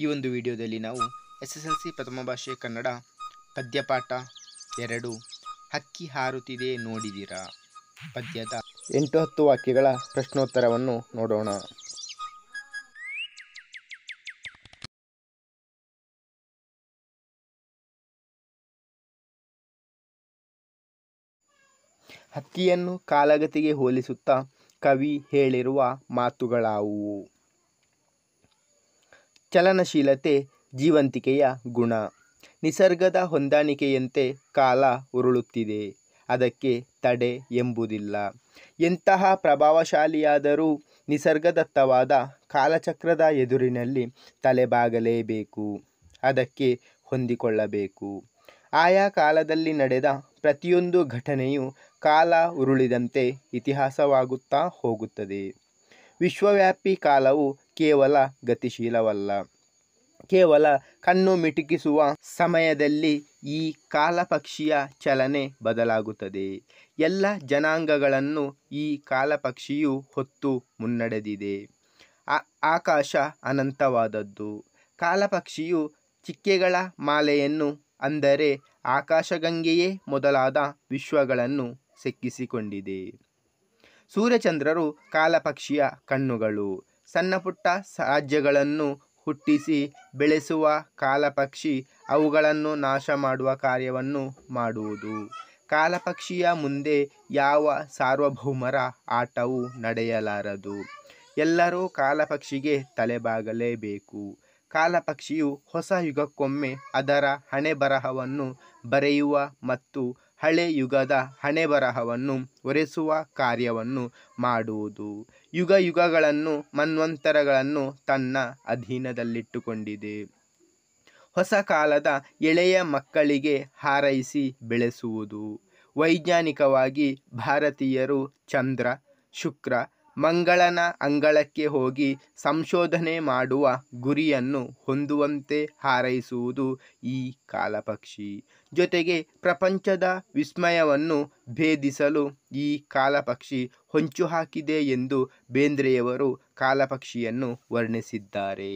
ಈ ಒಂದು ವಿಡಿಯೋದಲ್ಲಿ ನಾವು ಎಸ್ ಎಸ್ ಎಲ್ ಸಿ ಪ್ರಥಮ ಭಾಷೆ ಕನ್ನಡ ಪದ್ಯಪಾಠ ಎರಡು ಹಕ್ಕಿ ಹಾರುತ್ತಿದೆ ನೋಡಿದಿರ ಪದ್ಯದ ಎಂಟು ಹತ್ತು ವಾಕ್ಯಗಳ ಪ್ರಶ್ನೋತ್ತರವನ್ನು ನೋಡೋಣ ಹಕ್ಕಿಯನ್ನು ಕಾಲಗತಿಗೆ ಹೋಲಿಸುತ್ತಾ ಕವಿ ಹೇಳಿರುವ ಮಾತುಗಳಾವುವು ಚಲನಶೀಲತೆ ಜೀವಂತಿಕೆಯ ಗುಣ ನಿಸರ್ಗದ ಹೊಂದಾಣಿಕೆಯಂತೆ ಕಾಲ ಉರುಳುತ್ತಿದೆ ಅದಕ್ಕೆ ತಡೆ ಎಂಬುದಿಲ್ಲ ಎಂತಹ ಪ್ರಭಾವಶಾಲಿಯಾದರೂ ನಿಸರ್ಗದತ್ತವಾದ ಕಾಲಚಕ್ರದ ಎದುರಿನಲ್ಲಿ ತಲೆಬಾಗಲೇಬೇಕು ಅದಕ್ಕೆ ಹೊಂದಿಕೊಳ್ಳಬೇಕು ಆಯಾ ಕಾಲದಲ್ಲಿ ನಡೆದ ಪ್ರತಿಯೊಂದು ಘಟನೆಯು ಕಾಲ ಉರುಳಿದಂತೆ ಇತಿಹಾಸವಾಗುತ್ತಾ ಹೋಗುತ್ತದೆ ವಿಶ್ವವ್ಯಾಪಿ ಕಾಲವು ಕೇವಲ ಗತಿಶೀಲವಲ್ಲ ಕೇವಲ ಕಣ್ಣು ಮಿಟುಕಿಸುವ ಸಮಯದಲ್ಲಿ ಈ ಕಾಲಪಕ್ಷಿಯ ಚಲನೆ ಬದಲಾಗುತ್ತದೆ ಎಲ್ಲ ಜನಾಂಗಗಳನ್ನು ಈ ಕಾಲಪಕ್ಷಿಯು ಹೊತ್ತು ಮುನ್ನಡೆದಿದೆ ಆಕಾಶ ಅನಂತವಾದದ್ದು ಕಾಲಪಕ್ಷಿಯು ಚಿಕ್ಕೆಗಳ ಮಾಲೆಯನ್ನು ಅಂದರೆ ಆಕಾಶಗಂಗೆಯೇ ಮೊದಲಾದ ವಿಶ್ವಗಳನ್ನು ಸಿಕ್ಕಿಸಿಕೊಂಡಿದೆ ಸೂರ್ಯಚಂದ್ರರು ಕಾಲಪಕ್ಷಿಯ ಕಣ್ಣುಗಳು ಸಣ್ಣ ಪುಟ್ಟ ಸಾಜ್ಯಗಳನ್ನು ಹುಟ್ಟಿಸಿ ಬೆಳೆಸುವ ಕಾಲಪಕ್ಷಿ ಅವುಗಳನ್ನು ನಾಶ ಮಾಡುವ ಕಾರ್ಯವನ್ನು ಮಾಡುವುದು. ಕಾಲಪಕ್ಷಿಯ ಮುಂದೆ ಯಾವ ಸಾರ್ವಭೌಮರ ಆಟವೂ ನಡೆಯಲಾರದು. ಎಲ್ಲರೂ ಕಾಲಪಕ್ಷಿಗೆ ತಲೆಬಾಗಲೇಬೇಕು. ಕಾಲಪಕ್ಷಿಯು ಹೊಸ ಯುಗಕ್ಕೊಮ್ಮೆ ಅದರ ಹಣೆಬರಹವನ್ನು ಬರೆಯುವ ಮತ್ತು ಹಳೆ ಯುಗದ ಹಣೆಬರಹವನ್ನು ಒರೆಸುವ ಕಾರ್ಯವನ್ನು ಮಾಡುವುದು. ಯುಗ ಯುಗಗಳನ್ನು ಮನ್ವಂತರಗಳನ್ನು ತನ್ನ ಅಧೀನದಲ್ಲಿಟ್ಟುಕೊಂಡಿದೆ. ಹೊಸ ಕಾಲದ ಎಳೆಯ ಮಕ್ಕಳಿಗೆ ಹಾರೈಸಿ ಬೆಳೆಸುವುದು. ವೈಜ್ಞಾನಿಕವಾಗಿ ಭಾರತೀಯರು ಚಂದ್ರ, ಶುಕ್ರ ಮಂಗಳನ ಅಂಗಳಕ್ಕೆ ಹೋಗಿ ಸಂಶೋಧನೆ ಮಾಡುವ ಗುರಿಯನ್ನು ಹೊಂದುವಂತೆ ಹಾರೈಸುವುದು ಈ ಕಾಲಪಕ್ಷಿ ಜೊತೆಗೆ ಪ್ರಪಂಚದ ವಿಸ್ಮಯವನ್ನು ಭೇದಿಸಲು ಈ ಕಾಲಪಕ್ಷಿ ಹೊಂಚು ಹಾಕಿದೆ ಎಂದು ಬೇಂದ್ರೆಯವರು ಕಾಲಪಕ್ಷಿಯನ್ನು ವರ್ಣಿಸಿದ್ದಾರೆ